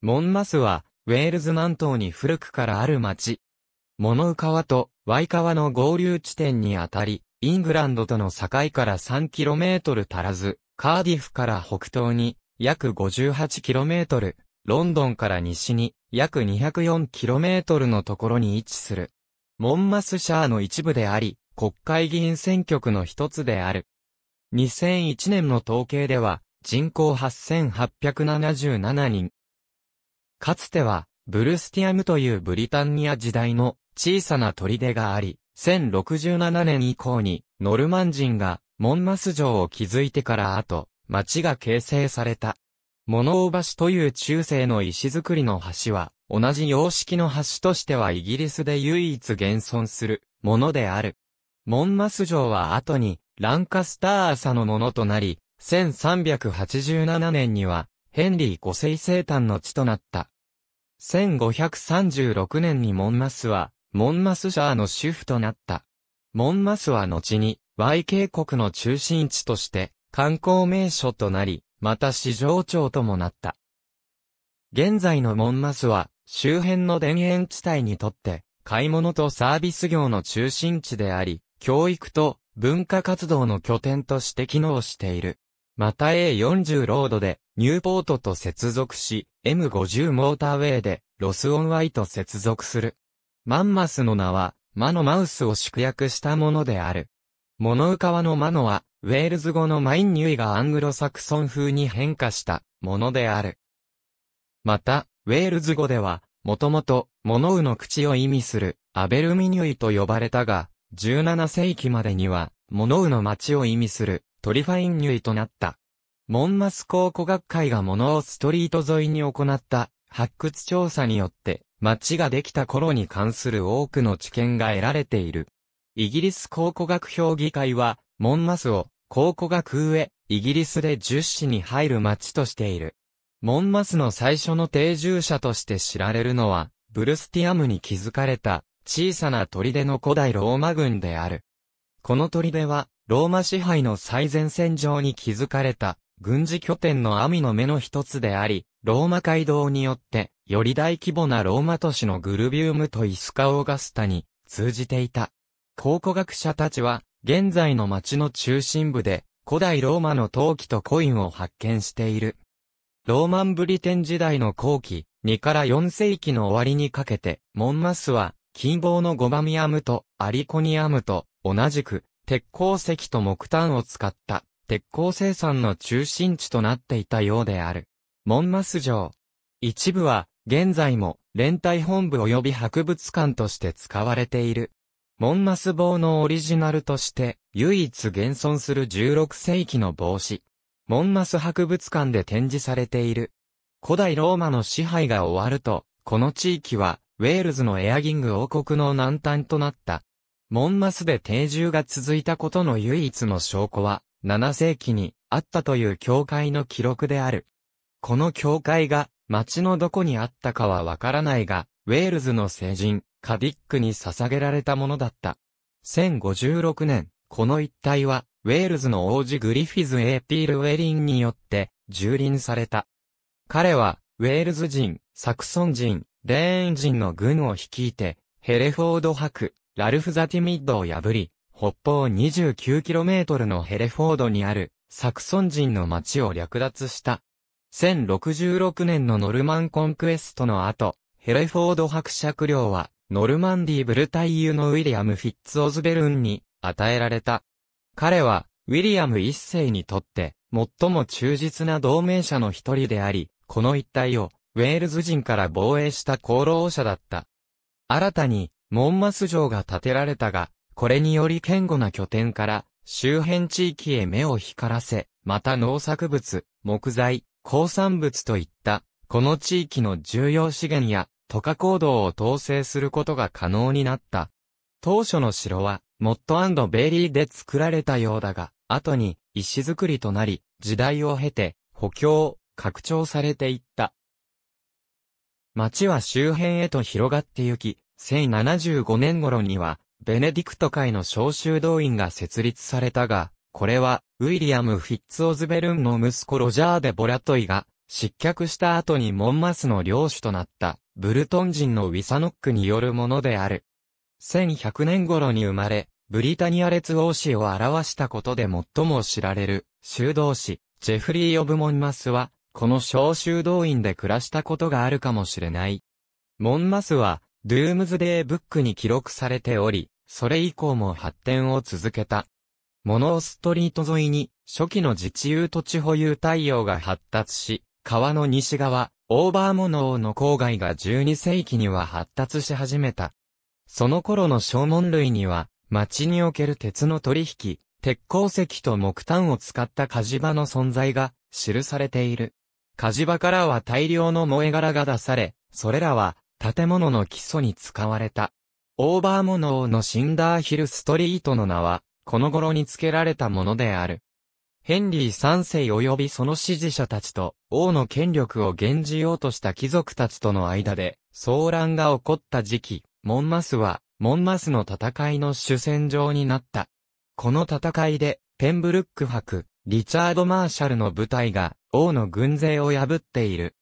モンマスは、ウェールズ南東に古くからある町。モノウ川とワイ川の合流地点にあたり、イングランドとの境から 3km 足らず、カーディフから北東に約 58km、ロンドンから西に約 204km のところに位置する。モンマスシャーの一部であり、国会議員選挙区の一つである。2001年の統計では、人口8877人、かつては、ブルスティアムというブリタンニア時代の小さな砦があり、1067年以降にノルマン人がモンマス城を築いてから後、町が形成された。モ物バ橋という中世の石造りの橋は、同じ様式の橋としてはイギリスで唯一現存するものである。モンマス城は後にランカスター朝のものとなり、1387年にはヘンリー五世生誕の地となった。1536年にモンマスは、モンマスシャーの主婦となった。モンマスは後に、Y 渓谷の中心地として、観光名所となり、また市場町ともなった。現在のモンマスは、周辺の田園地帯にとって、買い物とサービス業の中心地であり、教育と文化活動の拠点として機能している。また A40 ロードでニューポートと接続し、M50 モーターウェイでロスオンワイと接続する。マンマスの名は、魔のマウスを縮約したものである。モノウカワの魔のは、ウェールズ語のマインニュイがアングロサクソン風に変化したものである。また、ウェールズ語では、もともと、モノウの口を意味する、アベルミニュイと呼ばれたが、17世紀までには、モノウの町を意味する、トリファイン入となった。モンマス考古学会がモノオストリート沿いに行った発掘調査によって、町ができた頃に関する多くの知見が得られている。イギリス考古学評議会は、モンマスを考古学上、イギリスで十市に入る町としている。モンマスの最初の定住者として知られるのは、ブルスティアムに築かれた小さな砦の古代ローマ軍である。この砦は、ローマ支配の最前線上に築かれた軍事拠点の網の目の一つであり、ローマ街道によって、より大規模なローマ都市のグルビウムとイスカオーガスタに通じていた。考古学者たちは、現在の町の中心部で、古代ローマの陶器とコインを発見している。ローマンブリテン時代の後期、2から4世紀の終わりにかけて、モンマスは、近傍のゴバミアムとアリコニアムと同じく、鉄鉱石と木炭を使った鉄鋼生産の中心地となっていたようである。モンマス城。一部は、現在も、連帯本部及び博物館として使われている。モンマス棒のオリジナルとして、唯一現存する16世紀の帽子。モンマス博物館で展示されている。古代ローマの支配が終わると、この地域は、ウェールズのエアギング王国の南端となった。モンマスで定住が続いたことの唯一の証拠は、7世紀にあったという教会の記録である。この教会が町のどこにあったかはわからないが、ウェールズの聖人、カディックに捧げられたものだった。1056年、この一帯は、ウェールズの王子グリフィズ・エーピール・ウェリンによって、蹂躙された。彼は、ウェールズ人、サクソン人、レーン人の軍を率いて、ヘレフォード博、ラルフ・ザ・ティミッドを破り、北方 29km のヘレフォードにあるサクソン人の町を略奪した。1066年のノルマンコンクエストの後、ヘレフォード伯爵領はノルマンディ・ブルタイユのウィリアム・フィッツ・オズベルンに与えられた。彼はウィリアム一世にとって最も忠実な同盟者の一人であり、この一帯をウェールズ人から防衛した功労者だった。新たにモンマス城が建てられたが、これにより堅固な拠点から周辺地域へ目を光らせ、また農作物、木材、鉱産物といった、この地域の重要資源や、都下行動を統制することが可能になった。当初の城は、モットベリーで作られたようだが、後に、石造りとなり、時代を経て、補強、拡張されていった。町は周辺へと広がってゆき、1075年頃には、ベネディクト会の召集動員が設立されたが、これは、ウィリアム・フィッツ・オズベルンの息子ロジャー・デ・ボラトイが、失脚した後にモンマスの領主となった、ブルトン人のウィサノックによるものである。1100年頃に生まれ、ブリタニア列王子を表したことで最も知られる、修道士、ジェフリー・オブ・モンマスは、この召集動員で暮らしたことがあるかもしれない。モンマスは、ドゥームズデーブックに記録されており、それ以降も発展を続けた。モノーストリート沿いに、初期の自治有土地保有太陽が発達し、川の西側、オーバーモノーの郊外が12世紀には発達し始めた。その頃の小門類には、町における鉄の取引、鉄鉱石と木炭を使った火事場の存在が記されている。火事場からは大量の燃え殻が出され、それらは建物の基礎に使われた。オーバーモノーのシンダーヒルストリートの名は、この頃に付けられたものである。ヘンリー三世及びその支持者たちと、王の権力を現じようとした貴族たちとの間で、騒乱が起こった時期、モンマスは、モンマスの戦いの主戦場になった。この戦いで、ペンブルック博、リチャード・マーシャルの部隊が、王の軍勢を破っている。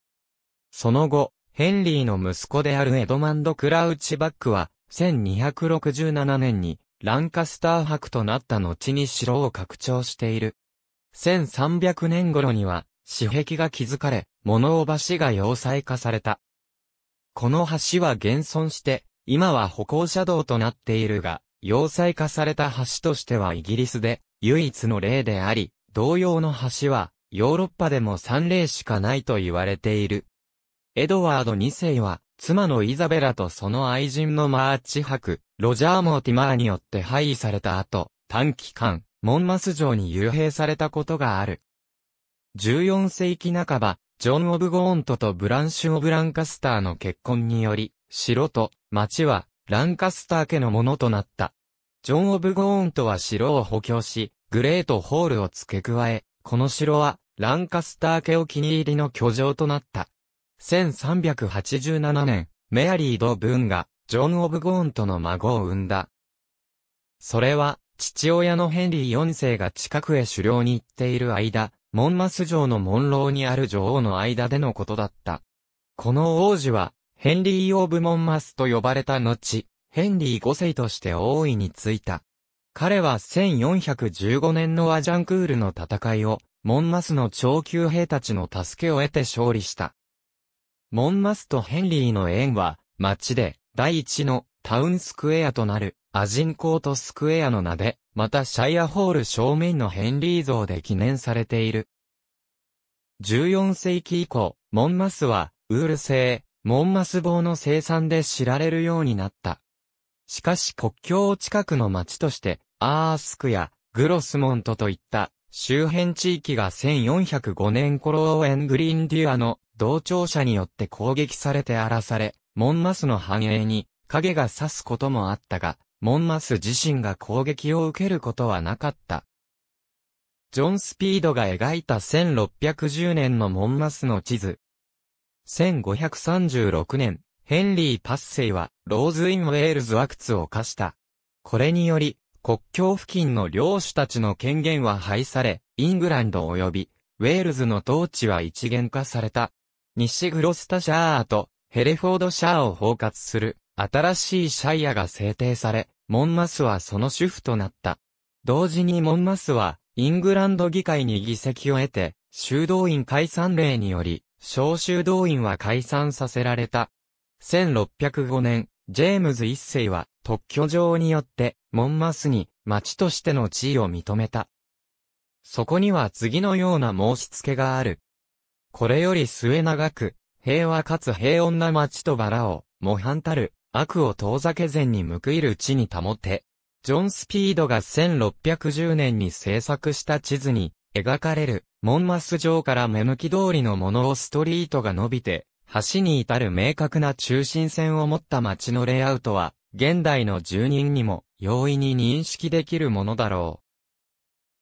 その後、ヘンリーの息子であるエドマンド・クラウチバックは、1267年にランカスター伯となった後に城を拡張している。1300年頃には、死壁が築かれ、物を橋が要塞化された。この橋は現存して、今は歩行者道となっているが、要塞化された橋としてはイギリスで唯一の例であり、同様の橋はヨーロッパでも3例しかないと言われている。エドワード2世は、妻のイザベラとその愛人のマーチ博、ロジャー・モーティマーによって廃位された後、短期間、モンマス城に幽閉されたことがある。14世紀半ば、ジョン・オブ・ゴーントとブランシュ・オブ・ランカスターの結婚により、城と町はランカスター家のものとなった。ジョン・オブ・ゴーントは城を補強し、グレート・ホールを付け加え、この城はランカスター家お気に入りの居城となった。1387年、メアリー・ド・ブーンが、ジョン・オブ・ゴーンとの孫を産んだ。それは、父親のヘンリー4世が近くへ狩猟に行っている間、モンマス城の門楼にある女王の間でのことだった。この王子は、ヘンリー・オブ・モンマスと呼ばれた後、ヘンリー5世として王位についた。彼は1415年のアジャンクールの戦いを、モンマスの長級兵たちの助けを得て勝利した。モンマスとヘンリーの縁は、町で、第一のタウンスクエアとなる、アジンコートスクエアの名で、またシャイアホール正面のヘンリー像で記念されている。14世紀以降、モンマスは、ウール製、モンマス棒の生産で知られるようになった。しかし国境近くの町として、アースクやグロスモントといった周辺地域が1405年頃ーエングリーンデュアの同調者によって攻撃されて荒らされ、モンマスの繁栄に影が差すこともあったが、モンマス自身が攻撃を受けることはなかった。ジョン・スピードが描いた1610年のモンマスの地図。1536年、ヘンリー・パッセイは、ローズ・イン・ウェールズ・ワクツを課した。これにより、国境付近の領主たちの権限は廃され、イングランド及び、ウェールズの統治は一元化された。西グロスタシャーとヘレフォードシャーを包括する新しいシャイアが制定され、モンマスはその主婦となった。同時にモンマスはイングランド議会に議席を得て、修道院解散令により、小修道院は解散させられた。1605年、ジェームズ一世は特許状によってモンマスに町としての地位を認めた。そこには次のような申し付けがある。これより末長く、平和かつ平穏な町とバラを、模範たる、悪を遠ざけ前に報いる地に保て。ジョン・スピードが1610年に制作した地図に、描かれる、モンマス城から目向き通りのものをストリートが伸びて、橋に至る明確な中心線を持った街のレイアウトは、現代の住人にも容易に認識できるものだろ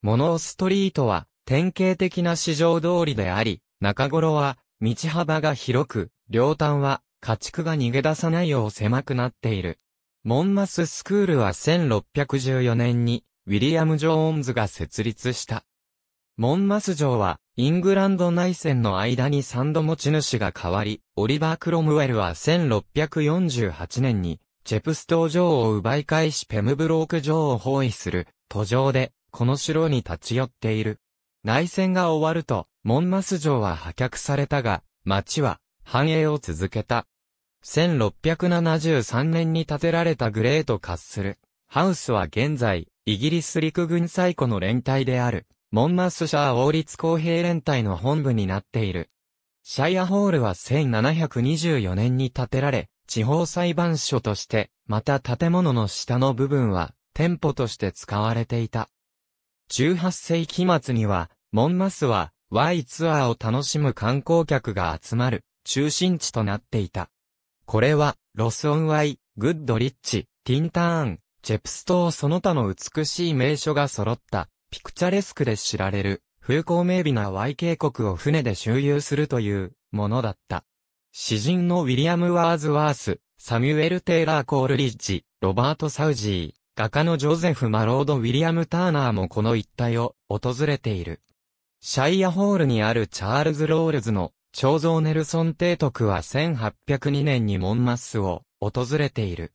う。モノオストリートは典型的な市場通りであり、中頃は、道幅が広く、両端は、家畜が逃げ出さないよう狭くなっている。モンマススクールは1614年に、ウィリアム・ジョーンズが設立した。モンマス城は、イングランド内戦の間に三度持ち主が変わり、オリバー・クロムウェルは1648年に、チェプストー城を奪い返しペムブローク城を包囲する、途上で、この城に立ち寄っている。内戦が終わると、モンマス城は破却されたが、町は繁栄を続けた。1673年に建てられたグレートカッスル。ハウスは現在、イギリス陸軍最古の連隊である、モンマスシャー王立公平連隊の本部になっている。シャイアホールは1724年に建てられ、地方裁判所として、また建物の下の部分は、店舗として使われていた。18世紀末には、モンマスは、ワイツアーを楽しむ観光客が集まる、中心地となっていた。これは、ロスオンワイ、グッドリッチ、ティンターン、チェプス島その他の美しい名所が揃った、ピクチャレスクで知られる、風光明媚なワイ渓谷を船で周遊するという、ものだった。詩人のウィリアム・ワーズワース、サミュエル・テイラー・コールリッジ、ロバート・サウジー、画家のジョゼフ・マロード・ウィリアム・ターナーもこの一帯を訪れている。シャイアホールにあるチャールズ・ロールズの彫像ネルソン提督は1802年にモンマスを訪れている。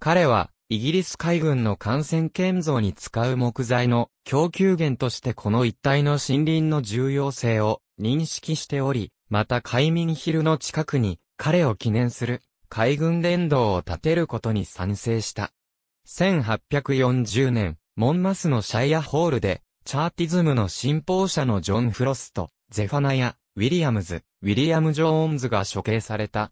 彼はイギリス海軍の艦船建造に使う木材の供給源としてこの一帯の森林の重要性を認識しており、また海民ヒルの近くに彼を記念する海軍連動を建てることに賛成した。1840年、モンマスのシャイアホールで、チャーティズムの信奉者のジョン・フロスト、ゼファナヤ、ウィリアムズ、ウィリアム・ジョーンズが処刑された。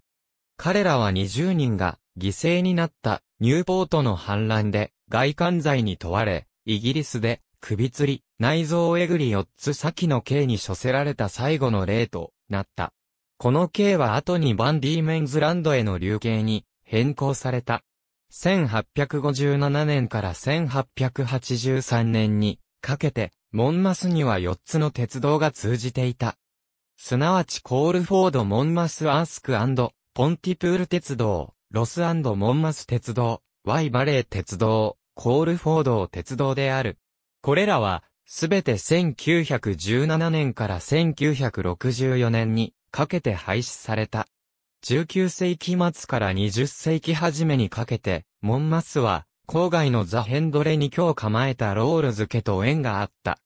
彼らは20人が犠牲になったニューポートの反乱で外観罪に問われ、イギリスで首吊り、内臓をえぐり4つ先の刑に処せられた最後の例となった。この刑は後にバンディーメンズランドへの流刑に変更された。1857年から1883年にかけて、モンマスには4つの鉄道が通じていた。すなわちコールフォード・モンマス・アースクポンティプール鉄道、ロスモンマス鉄道、ワイバレー鉄道、コールフォード鉄道である。これらは、すべて1917年から1964年にかけて廃止された。19世紀末から20世紀初めにかけて、モンマスは、郊外のザ・ヘンドレに今日構えたロールズ家と縁があった。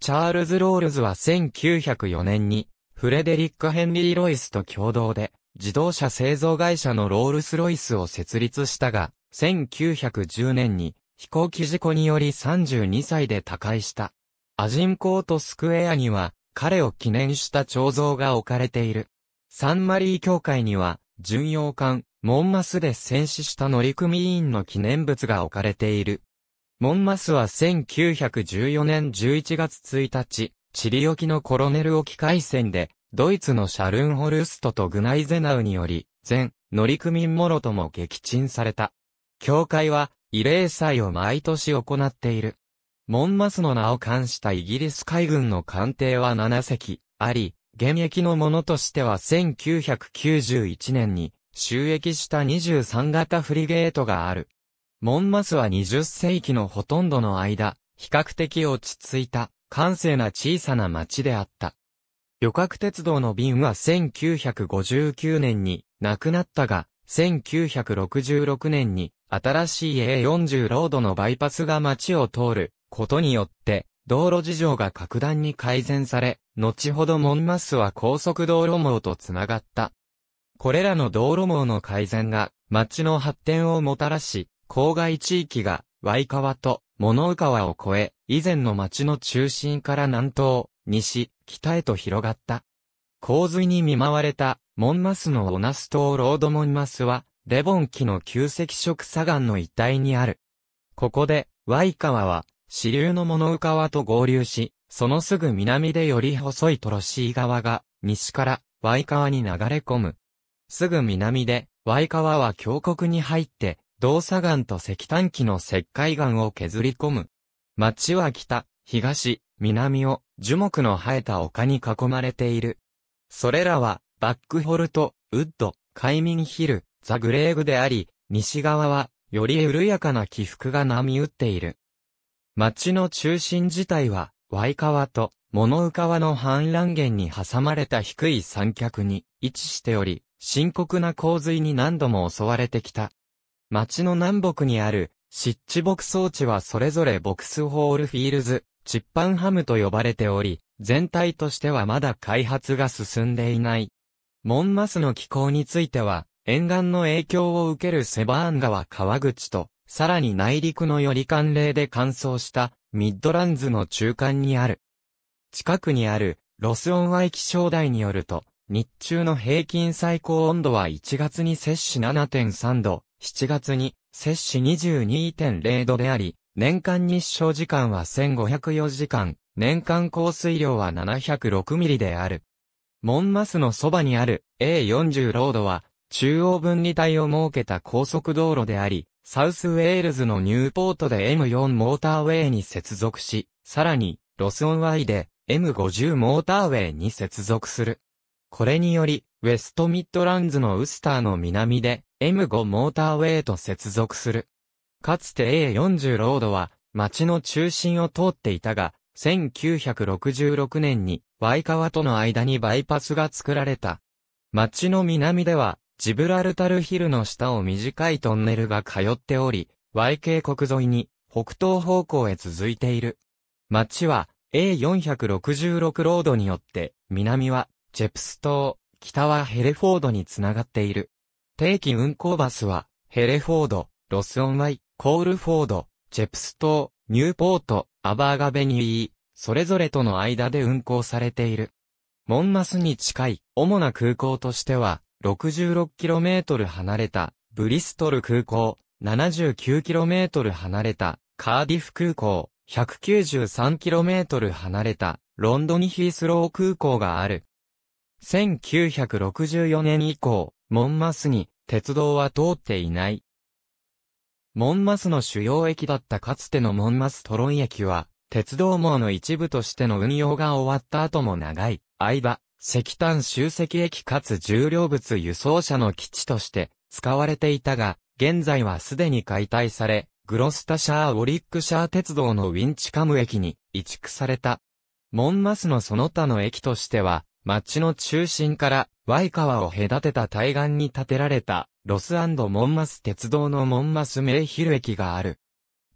チャールズ・ロールズは1904年に、フレデリック・ヘンリー・ロイスと共同で、自動車製造会社のロールス・ロイスを設立したが、1910年に、飛行機事故により32歳で他界した。アジンコートスクエアには、彼を記念した彫像が置かれている。サンマリー教会には、巡洋艦、モンマスで戦死した乗組員の記念物が置かれている。モンマスは1914年11月1日、チリ沖のコロネル沖海戦で、ドイツのシャルンホルストとグナイゼナウにより、全、乗組員もろとも撃沈された。教会は、慰霊祭を毎年行っている。モンマスの名を冠したイギリス海軍の艦艇は7隻あり、現役のものとしては1991年に収益した23型フリゲートがある。モンマスは20世紀のほとんどの間、比較的落ち着いた、閑静な小さな町であった。旅客鉄道の便は1959年になくなったが、1966年に新しい A40 ロードのバイパスが町を通ることによって道路事情が格段に改善され、後ほどモンマスは高速道路網とつながった。これらの道路網の改善が、町の発展をもたらし、郊外地域が、ワイ川と、モノウ川を越え、以前の町の中心から南東、西、北へと広がった。洪水に見舞われた、モンマスのオナス島ロードモンマスは、レボン紀の旧石色砂岩の遺体にある。ここで、ワイ川は、支流の物浮川と合流し、そのすぐ南でより細いトロシー川が、西から、ワイ川に流れ込む。すぐ南で、ワイ川は峡谷に入って、動作岩と石炭機の石灰岩を削り込む。町は北、東、南を樹木の生えた丘に囲まれている。それらは、バックホルト、ウッド、カイミンヒル、ザグレーグであり、西側は、より緩やかな起伏が波打っている。町の中心自体は、ワイ川と、モノウ川の氾濫源に挟まれた低い三脚に位置しており、深刻な洪水に何度も襲われてきた。町の南北にある、湿地牧草地はそれぞれボクスホールフィールズ、チッパンハムと呼ばれており、全体としてはまだ開発が進んでいない。モンマスの気候については、沿岸の影響を受けるセバーン川川口と、さらに内陸のより寒冷で乾燥したミッドランズの中間にある。近くにあるロスオンワイ気象台によると、日中の平均最高温度は1月に摂氏7.3度、7月に摂氏22.0度であり、年間日照時間は1504時間、年間降水量は706ミリである。モンマスのそばにある A40 ロードは中央分離帯を設けた高速道路であり、サウスウェールズのニューポートで M4 モーターウェイに接続し、さらに、ロスオンワイで M50 モーターウェイに接続する。これにより、ウェストミッドランズのウスターの南で M5 モーターウェイと接続する。かつて A40 ロードは町の中心を通っていたが、1966年にワイカワとの間にバイパスが作られた。町の南ではジブラルタルヒルの下を短いトンネルが通っており、Y k 国沿いに北東方向へ続いている。町は A466 ロードによって、南はチェプス島、北はヘレフォードにつながっている。定期運行バスは、ヘレフォード、ロスオンワイ、コールフォード、チェプス島、ニューポート、アバーガベニー、それぞれとの間で運行されている。モンマスに近い主な空港としては、66km 離れたブリストル空港、79km 離れたカーディフ空港、193km 離れたロンドニヒースロー空港がある。1964年以降、モンマスに鉄道は通っていない。モンマスの主要駅だったかつてのモンマストロン駅は、鉄道網の一部としての運用が終わった後も長い場、石炭集積駅かつ重量物輸送車の基地として使われていたが、現在はすでに解体され、グロスタシャー・オリックシャー鉄道のウィンチカム駅に移築された。モンマスのその他の駅としては、町の中心からワイ川を隔てた対岸に建てられたロスモンマス鉄道のモンマスメイヒル駅がある。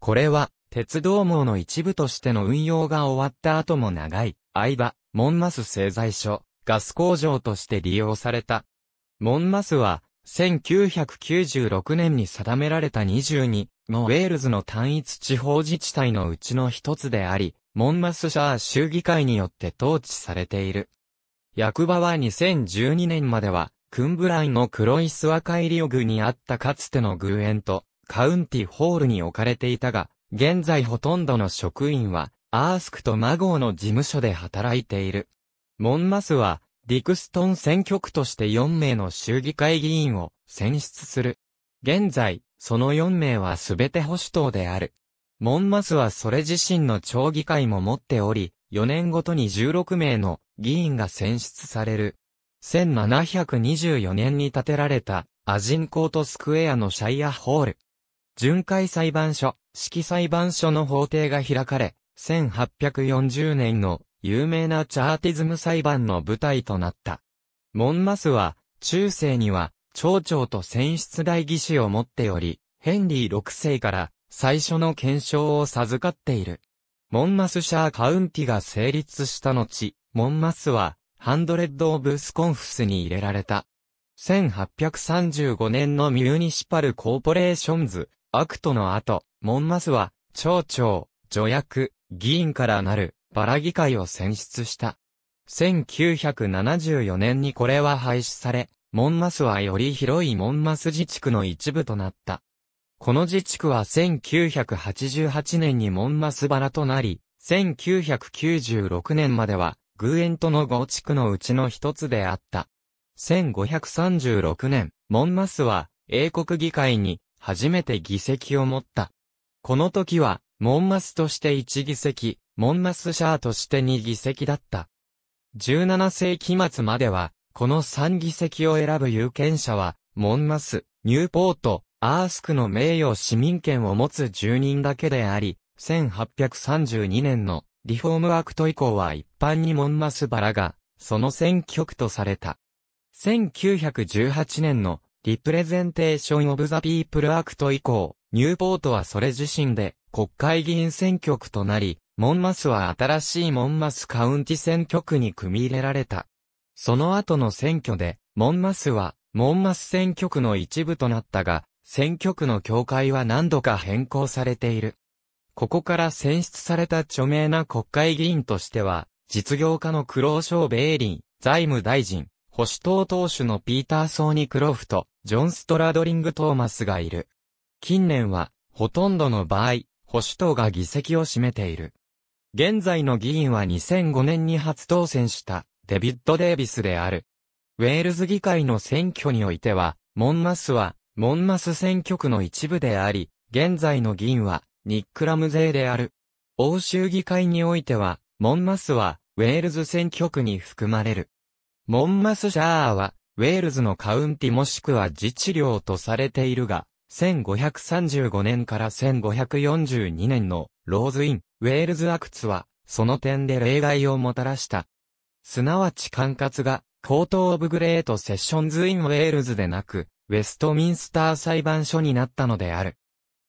これは鉄道網の一部としての運用が終わった後も長い間、モンマス製材所、ガス工場として利用された。モンマスは、1996年に定められた22のウェールズの単一地方自治体のうちの一つであり、モンマスシャー州議会によって統治されている。役場は2012年までは、クンブライの黒い諏訪海リオグにあったかつてのエンと、カウンティホールに置かれていたが、現在ほとんどの職員は、アースクとマゴーの事務所で働いている。モンマスは、ディクストン選挙区として4名の衆議会議員を選出する。現在、その4名はすべて保守党である。モンマスはそれ自身の町議会も持っており、4年ごとに16名の議員が選出される。1724年に建てられたアジンコートスクエアのシャイアホール。巡回裁判所、式裁判所の法廷が開かれ、1840年の有名なチャーティズム裁判の舞台となった。モンマスは、中世には、町長と選出代議士を持っており、ヘンリー6世から最初の検証を授かっている。モンマスシャーカウンティが成立した後、モンマスは、ハンドレッド・オブ・スコンフスに入れられた。1835年のミューニシパル・コーポレーションズ・アクトの後、モンマスは、町長、助役、議員からなるバラ議会を選出した。1974年にこれは廃止され、モンマスはより広いモンマス自治区の一部となった。この自治区は1988年にモンマスバラとなり、1996年までは、グーエントの5地区のうちの一つであった。1536年、モンマスは、英国議会に、初めて議席を持った。この時は、モンマスとして1議席、モンマスシャーとして2議席だった。17世紀末までは、この3議席を選ぶ有権者は、モンマス、ニューポート、アースクの名誉市民権を持つ住人だけであり、1832年のリフォームアクト以降は一般にモンマスバラが、その選挙区とされた。1918年のリプレゼンテーション・オブ・ザ・ピープル・アクト以降、ニューポートはそれ自身で国会議員選挙区となり、モンマスは新しいモンマスカウンティ選挙区に組み入れられた。その後の選挙で、モンマスは、モンマス選挙区の一部となったが、選挙区の境界は何度か変更されている。ここから選出された著名な国会議員としては、実業家のクローショー・ベーリン、財務大臣、保守党党首のピーター・ソーニ・クロフト、ジョン・ストラドリング・トーマスがいる。近年は、ほとんどの場合、保守党が議席を占めている。現在の議員は2005年に初当選したデビッド・デイビスである。ウェールズ議会の選挙においては、モンマスは、モンマス選挙区の一部であり、現在の議員は、ニックラム勢である。欧州議会においては、モンマスは、ウェールズ選挙区に含まれる。モンマスシャーは、ウェールズのカウンティもしくは自治領とされているが、1535年から1542年のローズ・イン・ウェールズ・アクツは、その点で例外をもたらした。すなわち管轄が、コート・オブ・グレート・セッションズ・イン・ウェールズでなく、ウェストミンスター裁判所になったのである。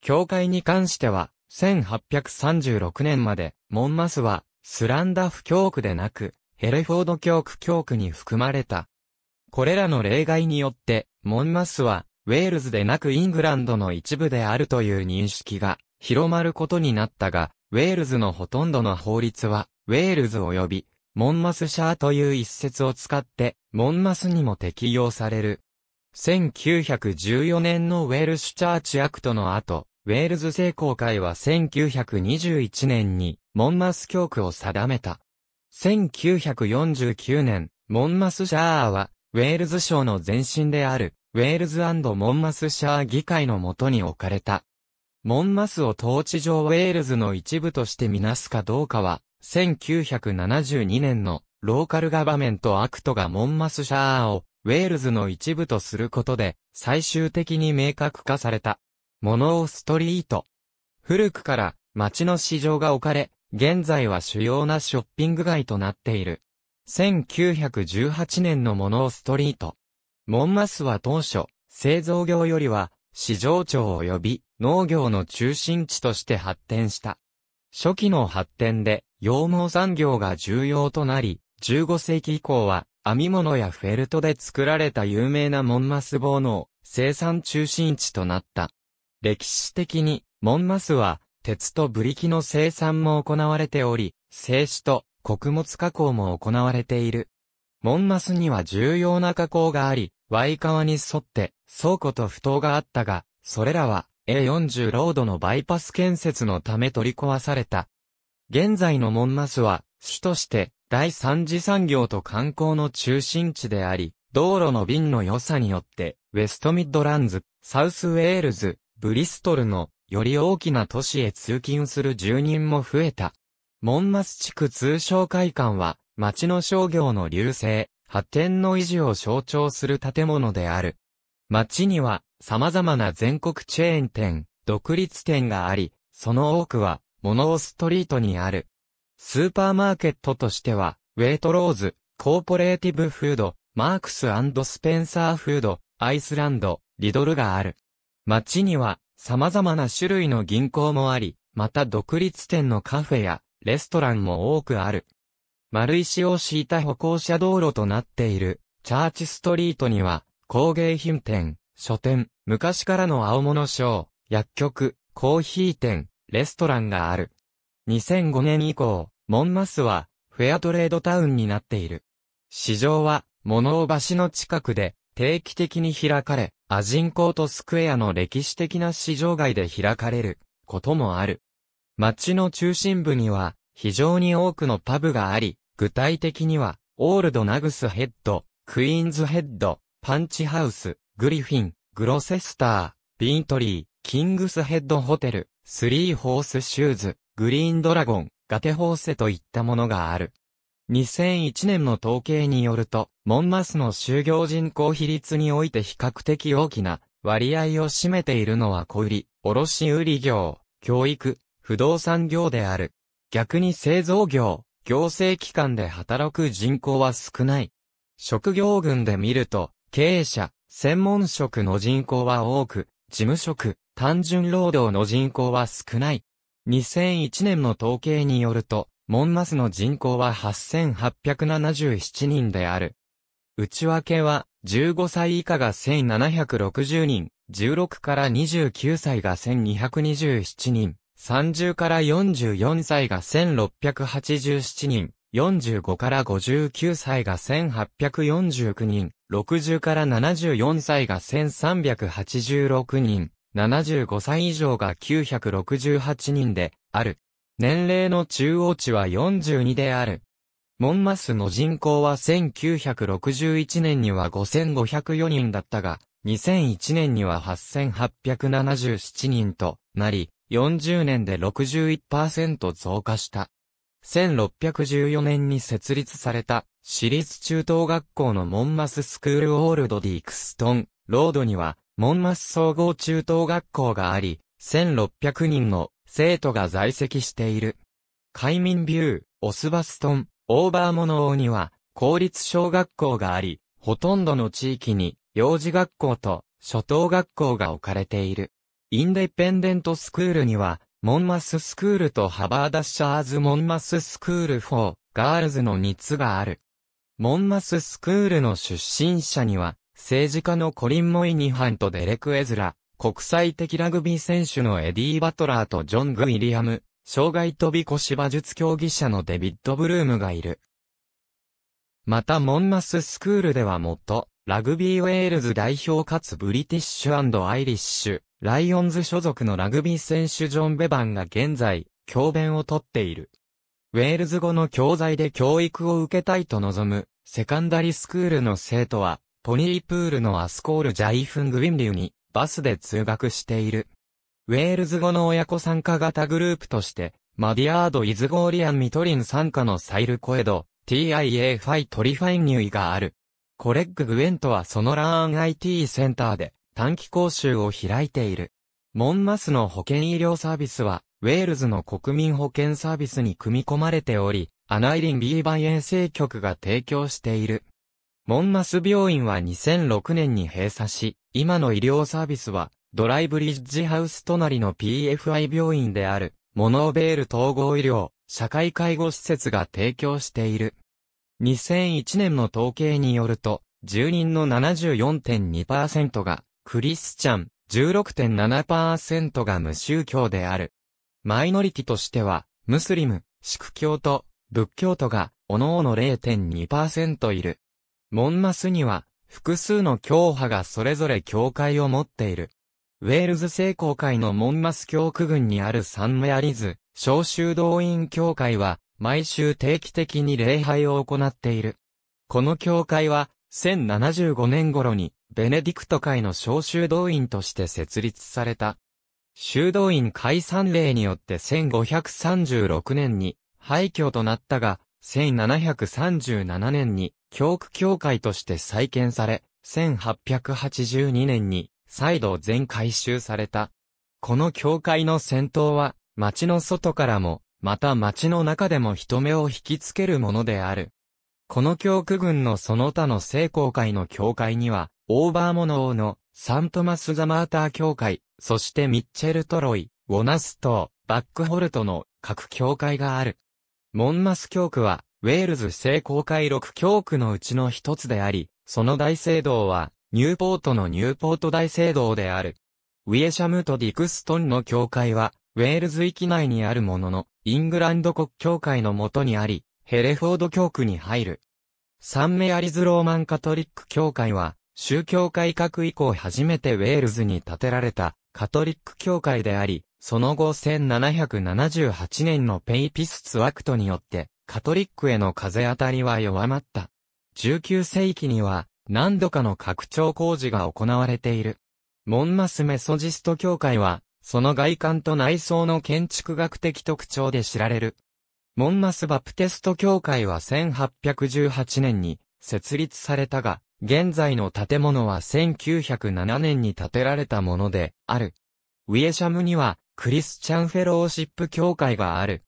教会に関しては、1836年まで、モンマスは、スランダフ教区でなく、ヘレフォード教区教区に含まれた。これらの例外によって、モンマスは、ウェールズでなくイングランドの一部であるという認識が広まることになったが、ウェールズのほとんどの法律は、ウェールズ及び、モンマスシャーという一節を使って、モンマスにも適用される。1914年のウェールシュチャーチアクトの後、ウェールズ聖公会は1921年に、モンマス教区を定めた。1949年、モンマスシャーは、ウェールズ省の前身である、ウェールズモンマスシャー議会のもとに置かれた。モンマスを統治上ウェールズの一部としてみなすかどうかは、1972年のローカルガバメントアクトがモンマスシャーをウェールズの一部とすることで最終的に明確化された。モノオストリート。古くから街の市場が置かれ、現在は主要なショッピング街となっている。1918年のモノオストリート。モンマスは当初、製造業よりは、市場長及び農業の中心地として発展した。初期の発展で、羊毛産業が重要となり、15世紀以降は、編み物やフェルトで作られた有名なモンマス棒の生産中心地となった。歴史的に、モンマスは、鉄とブリキの生産も行われており、製紙と穀物加工も行われている。モンマスには重要な加工があり、ワイ川に沿って倉庫と埠頭があったが、それらは A40 ロードのバイパス建設のため取り壊された。現在のモンマスは、主として第三次産業と観光の中心地であり、道路の便の良さによって、ウェストミッドランズ、サウスウェールズ、ブリストルのより大きな都市へ通勤する住人も増えた。モンマス地区通商会館は、町の商業の流星、発展の維持を象徴する建物である。町には様々な全国チェーン店、独立店があり、その多くはモノオストリートにある。スーパーマーケットとしては、ウェイトローズ、コーポレーティブフード、マークススペンサーフード、アイスランド、リドルがある。街には様々な種類の銀行もあり、また独立店のカフェやレストランも多くある。丸石を敷いた歩行者道路となっている、チャーチストリートには、工芸品店、書店、昔からの青物商、薬局、コーヒー店、レストランがある。2005年以降、モンマスは、フェアトレードタウンになっている。市場は、物を橋の近くで、定期的に開かれ、アジンコートスクエアの歴史的な市場外で開かれる、こともある。街の中心部には、非常に多くのパブがあり、具体的には、オールドナグスヘッド、クイーンズヘッド、パンチハウス、グリフィン、グロセスター、ビントリー、キングスヘッドホテル、スリーホースシューズ、グリーンドラゴン、ガテホーセといったものがある。2001年の統計によると、モンマスの就業人口比率において比較的大きな割合を占めているのは小売、卸売業、教育、不動産業である。逆に製造業、行政機関で働く人口は少ない。職業群で見ると、経営者、専門職の人口は多く、事務職、単純労働の人口は少ない。2001年の統計によると、モンマスの人口は8877人である。内訳は、15歳以下が1760人、16から29歳が1227人、30から44歳が1687人、45から59歳が1849人、60から74歳が1386人、75歳以上が968人で、ある。年齢の中央値は42である。モンマスの人口は1961年には5504人だったが、2001年には8877人となり、40年で61%増加した。1614年に設立された、私立中等学校のモンマススクールオールドディークストン、ロードには、モンマス総合中等学校があり、1600人の生徒が在籍している。海民ビュー、オスバストン、オーバーモノーには、公立小学校があり、ほとんどの地域に、幼児学校と、初等学校が置かれている。インデペンデントスクールには、モンマススクールとハバーダッシャーズ・モンマススクール・フォー・ガールズの3つがある。モンマススクールの出身者には、政治家のコリン・モイニハンとデレク・エズラ、国際的ラグビー選手のエディ・バトラーとジョン・グ・イリアム、障害飛び越し馬術競技者のデビッド・ブルームがいる。またモンマススクールでは元、ラグビーウェールズ代表かつブリティッシュアイリッシュ、ライオンズ所属のラグビー選手ジョン・ベバンが現在、教鞭をとっている。ウェールズ語の教材で教育を受けたいと望む、セカンダリスクールの生徒は、ポニープールのアスコール・ジャイフン・グウィンリュに、バスで通学している。ウェールズ語の親子参加型グループとして、マディアード・イズゴーリアン・ミトリン参加のサイル・コエド、TIA ファイ・トリファインニュイがある。コレッグ・グエントはそのラーン IT センターで、短期講習を開いている。モンマスの保健医療サービスは、ウェールズの国民保健サービスに組み込まれており、アナイリン B 番衛生局が提供している。モンマス病院は2006年に閉鎖し、今の医療サービスは、ドライブリッジハウス隣の PFI 病院である、モノーベール統合医療、社会介護施設が提供している。2001年の統計によると、住人の74.2%がクリスチャン16.7%が無宗教である。マイノリティとしては、ムスリム、シク教と仏教徒が、おのおの0.2%いる。モンマスには、複数の教派がそれぞれ教会を持っている。ウェールズ聖公会のモンマス教区群にあるサンメアリズ、召集動員教会は、毎週定期的に礼拝を行っている。この教会は、1075年頃に、ベネディクト会の小修道院として設立された。修道院解散令によって1536年に廃墟となったが、1737年に教区教会として再建され、1882年に再度全改修された。この教会の先頭は、町の外からも、また町の中でも人目を引きつけるものである。この教区群のその他の聖公会の教会には、オーバーモノーのサントマス・ザ・マーター教会、そしてミッチェル・トロイ、ウォナス島、バックホルトの各教会がある。モンマス教区は、ウェールズ聖公会6教区のうちの一つであり、その大聖堂は、ニューポートのニューポート大聖堂である。ウィエシャムとディクストンの教会は、ウェールズ域内にあるものの、イングランド国教会のもとにあり、ヘレフォード教区に入る。サンメアリズ・ローマン・カトリック教会は、宗教改革以降初めてウェールズに建てられたカトリック教会であり、その後1778年のペイピスツアクトによってカトリックへの風当たりは弱まった。19世紀には何度かの拡張工事が行われている。モンマスメソジスト教会は、その外観と内装の建築学的特徴で知られる。モンマスバプテスト教会は1818年に設立されたが、現在の建物は1907年に建てられたもので、ある。ウィエシャムには、クリスチャンフェローシップ協会がある。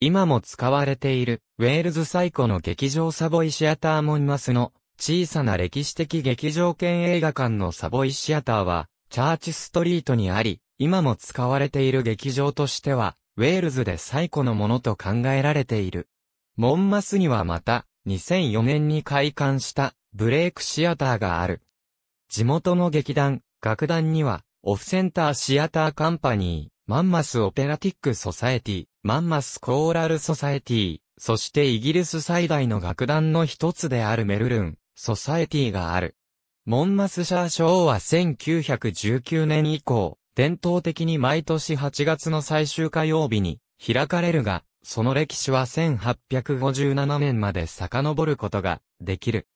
今も使われている、ウェールズ最古の劇場サボイシアターモンマスの、小さな歴史的劇場兼映画館のサボイシアターは、チャーチストリートにあり、今も使われている劇場としては、ウェールズで最古のものと考えられている。モンマスにはまた、2004年に開館したブレイクシアターがある。地元の劇団、楽団には、オフセンターシアターカンパニー、マンマスオペラティックソサエティ、マンマスコーラルソサエティ、そしてイギリス最大の楽団の一つであるメルルン、ソサエティがある。モンマスシャー賞は1919年以降、伝統的に毎年8月の最終火曜日に開かれるが、その歴史は1857年まで遡ることができる。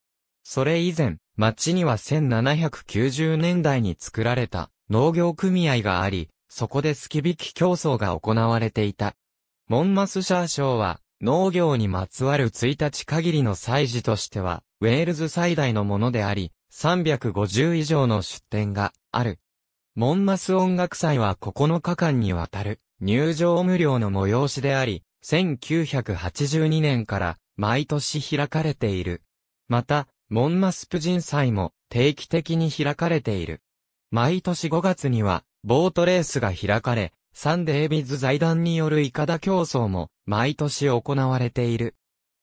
それ以前、町には1790年代に作られた農業組合があり、そこでスキビキ競争が行われていた。モンマスシャー賞は、農業にまつわる1日限りの祭事としては、ウェールズ最大のものであり、350以上の出展がある。モンマス音楽祭は9日間にわたる入場無料の催しであり、1982年から毎年開かれている。また、モンマスプ人祭も定期的に開かれている。毎年5月には、ボートレースが開かれ、サンデービズ財団によるイカダ競争も毎年行われている。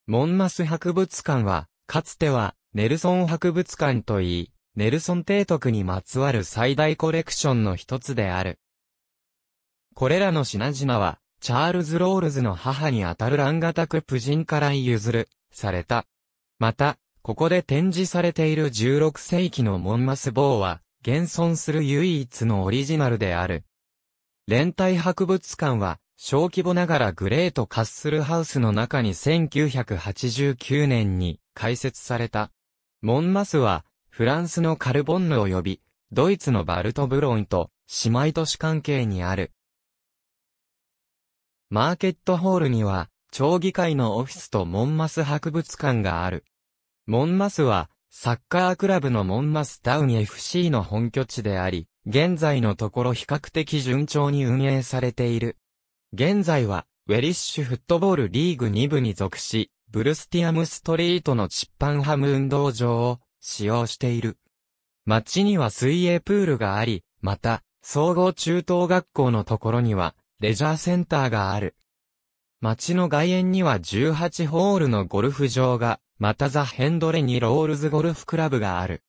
モンマス博物館は、かつては、ネルソン博物館といい、ネルソン提督にまつわる最大コレクションの一つである。これらの品々は、チャールズ・ロールズの母にあたるランガタクプ人から譲る、された。また、ここで展示されている16世紀のモンマス棒は、現存する唯一のオリジナルである。連帯博物館は、小規模ながらグレートカッスルハウスの中に1989年に開設された。モンマスは、フランスのカルボンヌ及び、ドイツのバルトブロンと姉妹都市関係にある。マーケットホールには、町議会のオフィスとモンマス博物館がある。モンマスは、サッカークラブのモンマスタウン FC の本拠地であり、現在のところ比較的順調に運営されている。現在は、ウェリッシュフットボールリーグ2部に属し、ブルスティアムストリートのチッパンハム運動場を使用している。町には水泳プールがあり、また、総合中等学校のところには、レジャーセンターがある。町の外苑には18ホールのゴルフ場がまたザ・ヘンドレにロールズゴルフクラブがある。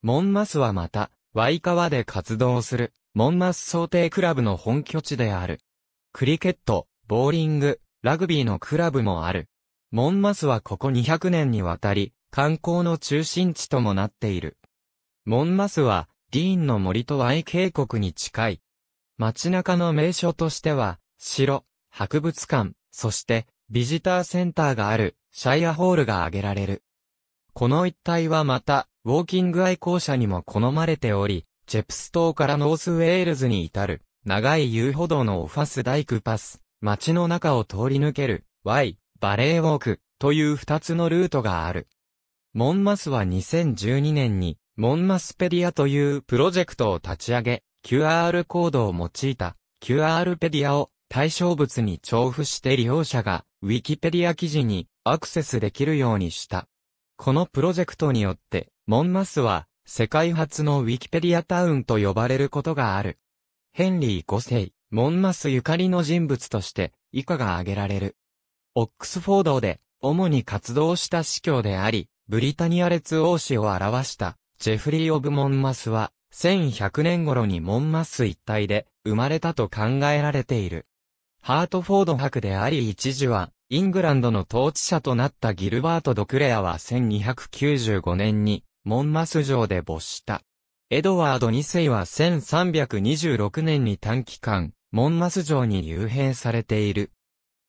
モンマスはまた、ワイカワで活動する、モンマス想定クラブの本拠地である。クリケット、ボーリング、ラグビーのクラブもある。モンマスはここ200年にわたり、観光の中心地ともなっている。モンマスは、ディーンの森とイ渓谷に近い。街中の名所としては、城、博物館、そして、ビジターセンターがある、シャイアホールが挙げられる。この一帯はまた、ウォーキング愛好者にも好まれており、チェプス島からノースウェールズに至る、長い遊歩道のオファスダイクパス、街の中を通り抜ける、Y、バレーウォーク、という二つのルートがある。モンマスは2012年に、モンマスペディアというプロジェクトを立ち上げ、QR コードを用いた QR ペディアを対象物に重複して利用者がウィキペディア記事にアクセスできるようにした。このプロジェクトによって、モンマスは、世界初のウィキペディアタウンと呼ばれることがある。ヘンリー5世、モンマスゆかりの人物として、以下が挙げられる。オックスフォードで、主に活動した司教であり、ブリタニア列王子を表した、ジェフリー・オブ・モンマスは、1100年頃にモンマス一帯で、生まれたと考えられている。ハートフォード博であり一時は、イングランドの統治者となったギルバート・ドクレアは1295年に、モンマス城で没した。エドワード2世は1326年に短期間、モンマス城に幽閉されている。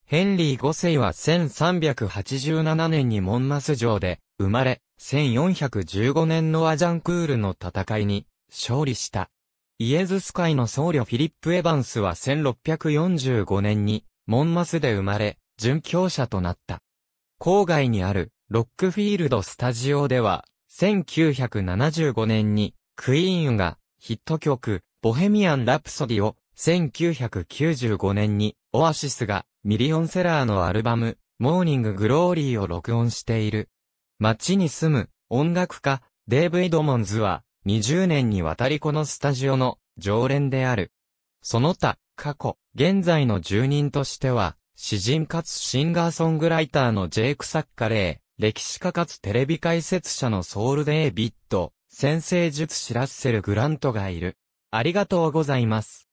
ヘンリー5世は1387年にモンマス城で生まれ、1415年のアジャンクールの戦いに勝利した。イエズス会の僧侶フィリップ・エヴァンスは1645年に、モンマスで生まれ、殉教者となった。郊外にある、ロックフィールドスタジオでは、1975年に、クイーンが、ヒット曲、ボヘミアン・ラプソディを、1995年に、オアシスが、ミリオンセラーのアルバム、モーニング・グローリーを録音している。街に住む、音楽家、デーブ・イドモンズは、20年にわたりこのスタジオの常連である。その他、過去、現在の住人としては、詩人かつシンガーソングライターのジェイク・サッカレー、歴史家かつテレビ解説者のソウル・デイビッド、先生術師ラッセル・グラントがいる。ありがとうございます。